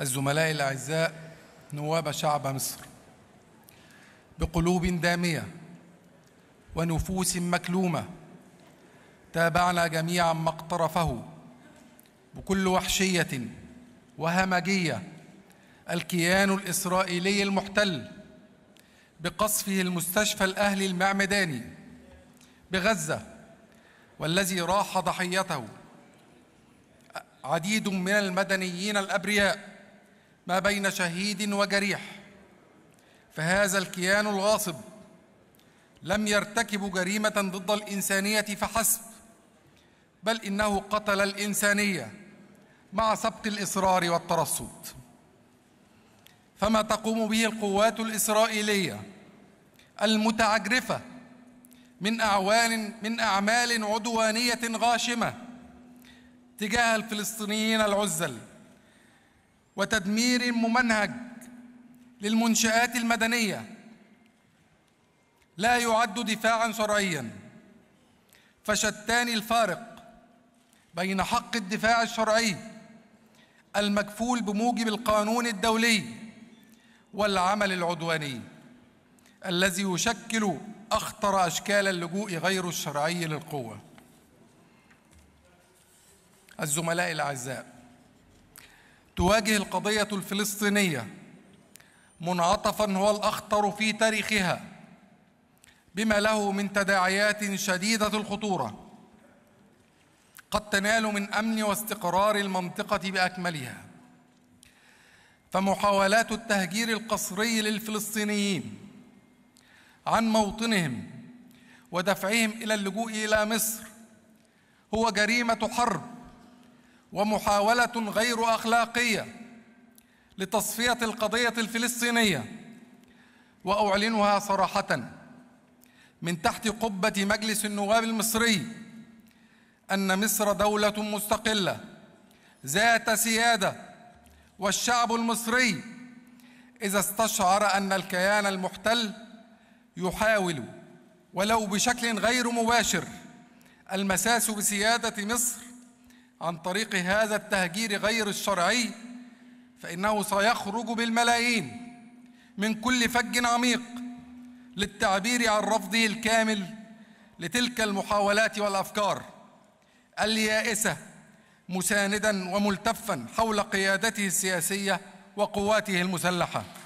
الزملاء الأعزاء نواب شعب مصر بقلوب دامية ونفوس مكلومة تابعنا جميعا ما اقترفه بكل وحشية وهمجية الكيان الإسرائيلي المحتل بقصفه المستشفى الأهلي المعمداني بغزة والذي راح ضحيته عديد من المدنيين الأبرياء ما بين شهيد وجريح فهذا الكيان الغاصب لم يرتكب جريمه ضد الانسانيه فحسب بل انه قتل الانسانيه مع سبق الاصرار والترصد فما تقوم به القوات الاسرائيليه المتعجرفه من اعوان من اعمال عدوانيه غاشمه تجاه الفلسطينيين العزل وتدمير ممنهج للمنشآت المدنية لا يعد دفاعا شرعيا فشتان الفارق بين حق الدفاع الشرعي المكفول بموجب القانون الدولي والعمل العدواني الذي يشكل أخطر أشكال اللجوء غير الشرعي للقوة الزملاء الأعزاء تواجه القضية الفلسطينية منعطفا هو الأخطر في تاريخها بما له من تداعيات شديدة الخطورة قد تنال من أمن واستقرار المنطقة بأكملها فمحاولات التهجير القسري للفلسطينيين عن موطنهم ودفعهم إلى اللجوء إلى مصر هو جريمة حرب ومحاوله غير اخلاقيه لتصفيه القضيه الفلسطينيه واعلنها صراحه من تحت قبه مجلس النواب المصري ان مصر دوله مستقله ذات سياده والشعب المصري اذا استشعر ان الكيان المحتل يحاول ولو بشكل غير مباشر المساس بسياده مصر عن طريق هذا التهجير غير الشرعي فإنه سيخرج بالملايين من كل فج عميق للتعبير عن رفضه الكامل لتلك المحاولات والأفكار اليائسة مساندا وملتفا حول قيادته السياسية وقواته المسلحة